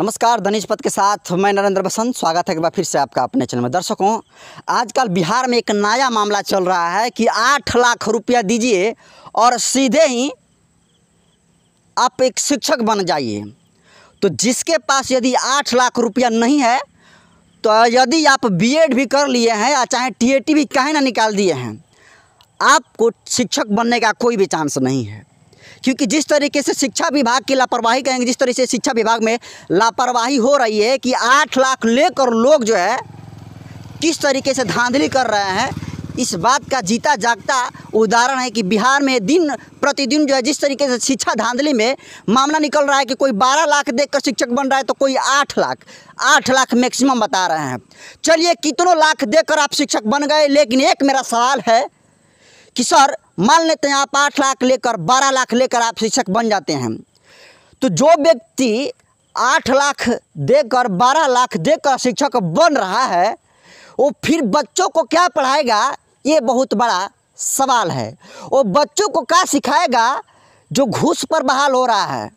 नमस्कार धनिज पद के साथ मैं नरेंद्र बसंत स्वागत है एक बार फिर से आपका अपने चैनल में दर्शकों आजकल बिहार में एक नया मामला चल रहा है कि आठ लाख रुपया दीजिए और सीधे ही आप एक शिक्षक बन जाइए तो जिसके पास यदि आठ लाख रुपया नहीं है तो यदि आप बीएड भी कर लिए हैं या चाहे टी भी कहें ना निकाल दिए हैं आपको शिक्षक बनने का कोई भी चांस नहीं है क्योंकि जिस तरीके से शिक्षा विभाग की लापरवाही कहेंगे जिस तरीके से शिक्षा विभाग में लापरवाही हो रही है कि आठ लाख लेकर लोग जो है किस तरीके से धांधली कर रहे हैं इस बात का जीता जागता उदाहरण है कि बिहार में दिन प्रतिदिन जो है जिस तरीके से शिक्षा धांधली में मामला निकल रहा है कि कोई 12 लाख कर शिक्षक बन रहा है तो कोई 8 लाख 8 लाख मैक्सिमम बता रहे हैं चलिए कितनों लाख कर आप शिक्षक बन गए लेकिन एक मेरा सवाल है कि सर मान लेते हैं आप आठ लाख लेकर बारह लाख लेकर आप शिक्षक बन जाते हैं तो जो व्यक्ति आठ लाख देकर बारह लाख देकर शिक्षक बन रहा है वो फिर बच्चों को क्या पढ़ाएगा ये बहुत बड़ा सवाल है वो बच्चों को क्या सिखाएगा जो घूस पर बहाल हो रहा है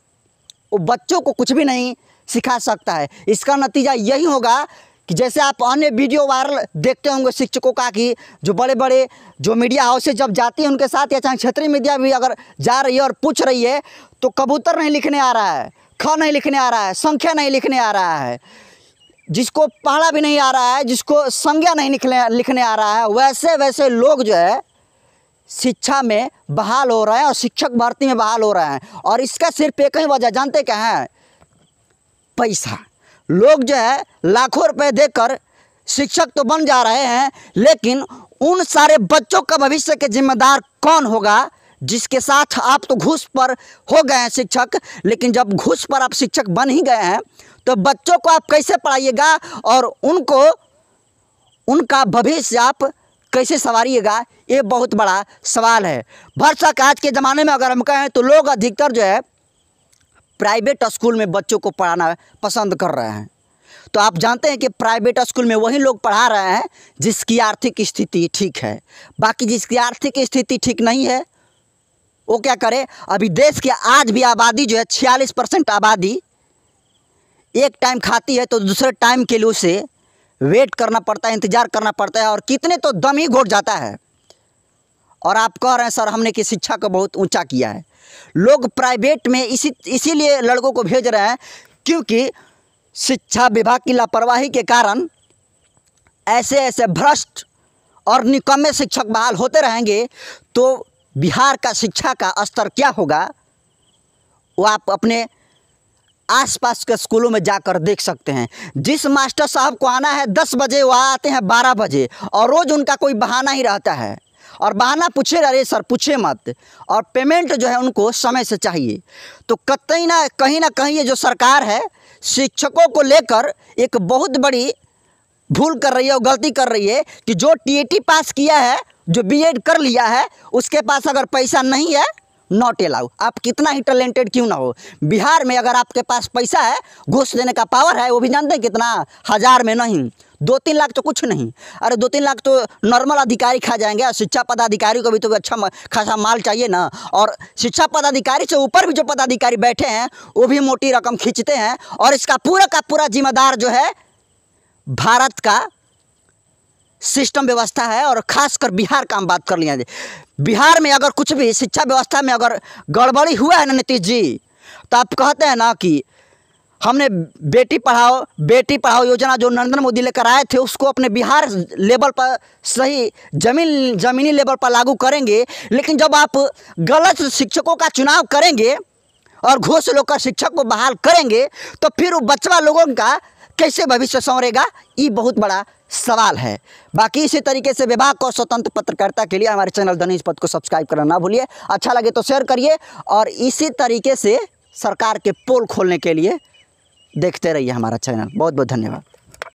वो बच्चों को कुछ भी नहीं सिखा सकता है इसका नतीजा यही होगा कि जैसे आप अन्य वीडियो वायरल देखते होंगे शिक्षकों का कि जो बड़े बड़े जो मीडिया हाउसेज जब जाती है उनके साथ या चाहे क्षेत्रीय मीडिया भी अगर जा रही है और पूछ रही है तो कबूतर नहीं लिखने आ रहा है ख नहीं लिखने आ रहा है संख्या नहीं लिखने आ रहा है जिसको पहाड़ा भी नहीं आ रहा है जिसको संज्ञा नहीं लिखने लिखने आ रहा है वैसे वैसे लोग जो है शिक्षा में बहाल हो रहे हैं और शिक्षक भर्ती में बहाल हो रहे हैं और इसका सिर्फ एक ही वजह जानते क्या है पैसा लोग जो है लाखों रुपए देकर शिक्षक तो बन जा रहे हैं लेकिन उन सारे बच्चों का भविष्य के जिम्मेदार कौन होगा जिसके साथ आप तो घुस पर हो गए हैं शिक्षक लेकिन जब घुस पर आप शिक्षक बन ही गए हैं तो बच्चों को आप कैसे पढ़ाइएगा और उनको उनका भविष्य आप कैसे संवारिएगा ये बहुत बड़ा सवाल है भरसक आज के ज़माने में अगर हम कहें तो लोग अधिकतर जो है प्राइवेट स्कूल में बच्चों को पढ़ाना पसंद कर रहे हैं तो आप जानते हैं कि प्राइवेट स्कूल में वही लोग पढ़ा रहे हैं जिसकी आर्थिक स्थिति ठीक है बाकी जिसकी आर्थिक स्थिति ठीक नहीं है वो क्या करे अभी देश की आज भी आबादी जो है छियालीस परसेंट आबादी एक टाइम खाती है तो दूसरे टाइम के लिए उसे वेट करना पड़ता है इंतज़ार करना पड़ता है और कितने तो दम ही घोट जाता है और आप कह रहे हैं सर हमने कि शिक्षा को बहुत ऊंचा किया है लोग प्राइवेट में इसी इसीलिए लड़कों को भेज रहे हैं क्योंकि शिक्षा विभाग की लापरवाही के कारण ऐसे ऐसे भ्रष्ट और निकम्मे शिक्षक बहाल होते रहेंगे तो बिहार का शिक्षा का स्तर क्या होगा वो आप अपने आसपास के स्कूलों में जाकर देख सकते हैं जिस मास्टर साहब को आना है दस बजे वह आते हैं बारह बजे और रोज़ उनका कोई बहाना ही रहता है और बहाना पूछे अरे सर पूछे मत और पेमेंट जो है उनको समय से चाहिए तो कतई ना कहीं ना कहीं ये जो सरकार है शिक्षकों को लेकर एक बहुत बड़ी भूल कर रही है और गलती कर रही है कि जो टीएटी पास किया है जो बीएड कर लिया है उसके पास अगर पैसा नहीं है नॉट अलाउ आप कितना ही टैलेंटेड क्यों ना हो बिहार में अगर आपके पास पैसा है घूस देने का पावर है वो भी जानते हैं कितना हज़ार में नहीं दो तीन लाख तो कुछ नहीं अरे दो तीन लाख तो नॉर्मल अधिकारी खा जाएंगे और शिक्षा पदाधिकारी को भी तो अच्छा खासा माल चाहिए ना और शिक्षा पदाधिकारी से ऊपर भी जो पदाधिकारी बैठे हैं वो भी मोटी रकम खींचते हैं और इसका पूरा का पूरा जिम्मेदार जो है भारत का सिस्टम व्यवस्था है और खासकर बिहार का हम बात कर लिया बिहार में अगर कुछ भी शिक्षा व्यवस्था में अगर गड़बड़ी हुआ है ना नीतीश जी तो आप कहते हैं ना कि हमने बेटी पढ़ाओ बेटी पढ़ाओ योजना जो नरेंद्र मोदी लेकर आए थे उसको अपने बिहार लेवल पर सही जमीन ज़मीनी लेवल पर लागू करेंगे लेकिन जब आप गलत शिक्षकों का चुनाव करेंगे और घोष लोकर शिक्षक को बहाल करेंगे तो फिर वो लोगों का कैसे भविष्य संवरेगा ये बहुत बड़ा सवाल है बाकी इसी तरीके से विभाग को स्वतंत्र पत्रकारिता के लिए हमारे चैनल धनीश पद को सब्सक्राइब करना ना भूलिए अच्छा लगे तो शेयर करिए और इसी तरीके से सरकार के पोल खोलने के लिए देखते रहिए हमारा चैनल बहुत बहुत धन्यवाद